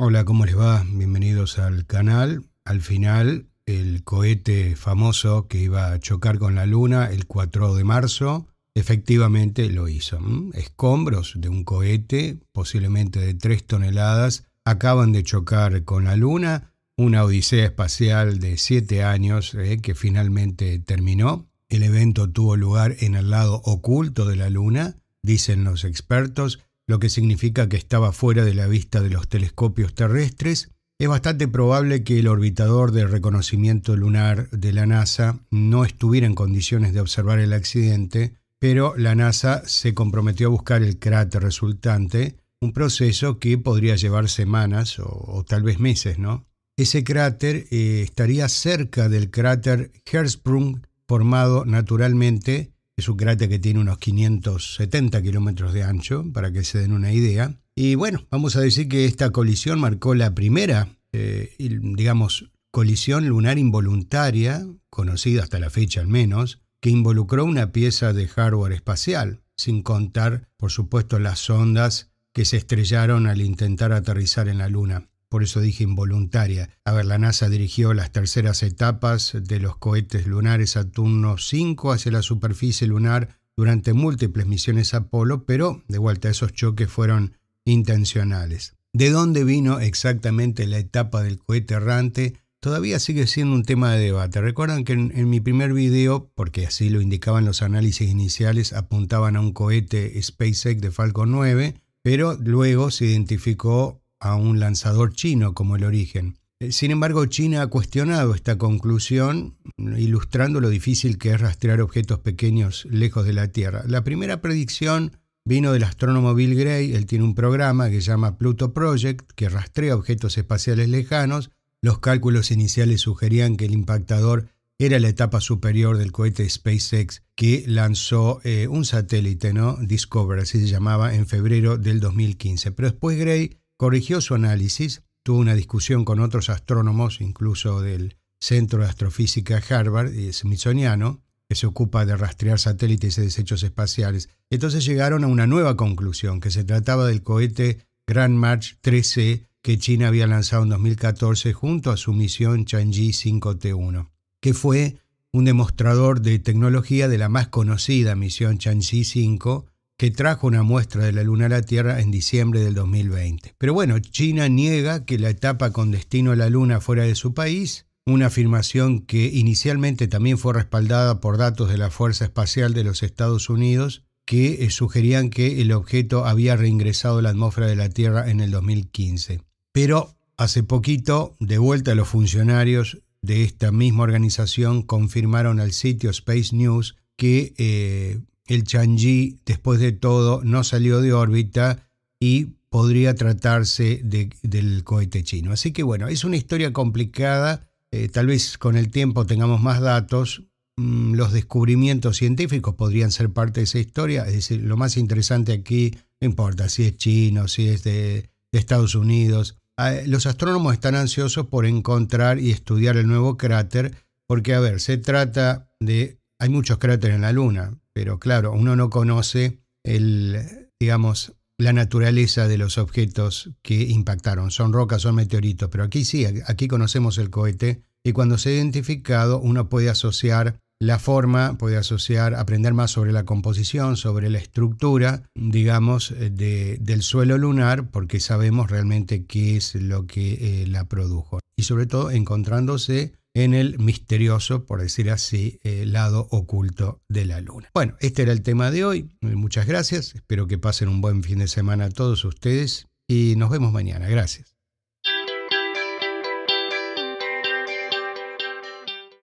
Hola, ¿cómo les va? Bienvenidos al canal. Al final, el cohete famoso que iba a chocar con la Luna el 4 de marzo, efectivamente lo hizo. Escombros de un cohete, posiblemente de 3 toneladas, acaban de chocar con la Luna, una odisea espacial de 7 años eh, que finalmente terminó. El evento tuvo lugar en el lado oculto de la Luna, dicen los expertos, lo que significa que estaba fuera de la vista de los telescopios terrestres, es bastante probable que el orbitador de reconocimiento lunar de la NASA no estuviera en condiciones de observar el accidente, pero la NASA se comprometió a buscar el cráter resultante, un proceso que podría llevar semanas o, tal vez meses, ¿no? Ese cráter eh, estaría cerca del cráter Hersprung formado naturalmente es un cráter que tiene unos 570 kilómetros de ancho, para que se den una idea. Y bueno, vamos a decir que esta colisión marcó la primera, eh, digamos, colisión lunar involuntaria, conocida hasta la fecha al menos, que involucró una pieza de hardware espacial, sin contar, por supuesto, las sondas que se estrellaron al intentar aterrizar en la Luna por eso dije involuntaria. A ver, la NASA dirigió las terceras etapas de los cohetes lunares Saturno V hacia la superficie lunar durante múltiples misiones Apolo, pero de vuelta esos choques fueron intencionales. ¿De dónde vino exactamente la etapa del cohete errante? Todavía sigue siendo un tema de debate. Recuerdan que en, en mi primer video, porque así lo indicaban los análisis iniciales, apuntaban a un cohete SpaceX de Falcon 9, pero luego se identificó a un lanzador chino como el origen. Eh, sin embargo, China ha cuestionado esta conclusión, mm, ilustrando lo difícil que es rastrear objetos pequeños lejos de la Tierra. La primera predicción vino del astrónomo Bill Gray, él tiene un programa que se llama Pluto Project, que rastrea objetos espaciales lejanos. Los cálculos iniciales sugerían que el impactador era la etapa superior del cohete SpaceX que lanzó eh, un satélite, ¿no? Discover, así se llamaba, en febrero del 2015. Pero después Gray corrigió su análisis, tuvo una discusión con otros astrónomos, incluso del Centro de Astrofísica Harvard, y smithsoniano, que se ocupa de rastrear satélites y desechos espaciales. Entonces llegaron a una nueva conclusión, que se trataba del cohete Grand March 13 que China había lanzado en 2014 junto a su misión Chang'e 5T1, que fue un demostrador de tecnología de la más conocida misión Chang'e 5, que trajo una muestra de la Luna a la Tierra en diciembre del 2020. Pero bueno, China niega que la etapa con destino a la Luna fuera de su país, una afirmación que inicialmente también fue respaldada por datos de la Fuerza Espacial de los Estados Unidos, que eh, sugerían que el objeto había reingresado a la atmósfera de la Tierra en el 2015. Pero hace poquito, de vuelta los funcionarios de esta misma organización confirmaron al sitio Space News que eh, el Chang'e, después de todo, no salió de órbita y podría tratarse del cohete chino. Así que bueno, es una historia complicada. Eh, tal vez con el tiempo tengamos más datos. Mm, los descubrimientos científicos podrían ser parte de esa historia. Es decir, lo más interesante aquí, no importa si es chino, si es de, Estados Unidos. Ah, los astrónomos están ansiosos por encontrar y estudiar el nuevo cráter, porque, a ver, se trata de... Hay muchos cráteres en la Luna, pero claro, uno no conoce el, digamos, la naturaleza de los objetos que impactaron. Son rocas, son meteoritos, pero aquí sí, aquí conocemos el cohete y cuando se ha identificado uno puede asociar la forma, puede asociar, aprender más sobre la composición, sobre la estructura, digamos, del suelo lunar, porque sabemos realmente qué es lo que eh, la produjo. Y sobre todo encontrándose en el misterioso, por decir así, eh, lado oculto de la luna. Bueno, este era el tema de hoy. Eh, muchas gracias. Espero que pasen un buen fin de semana a todos ustedes y nos vemos mañana. Gracias.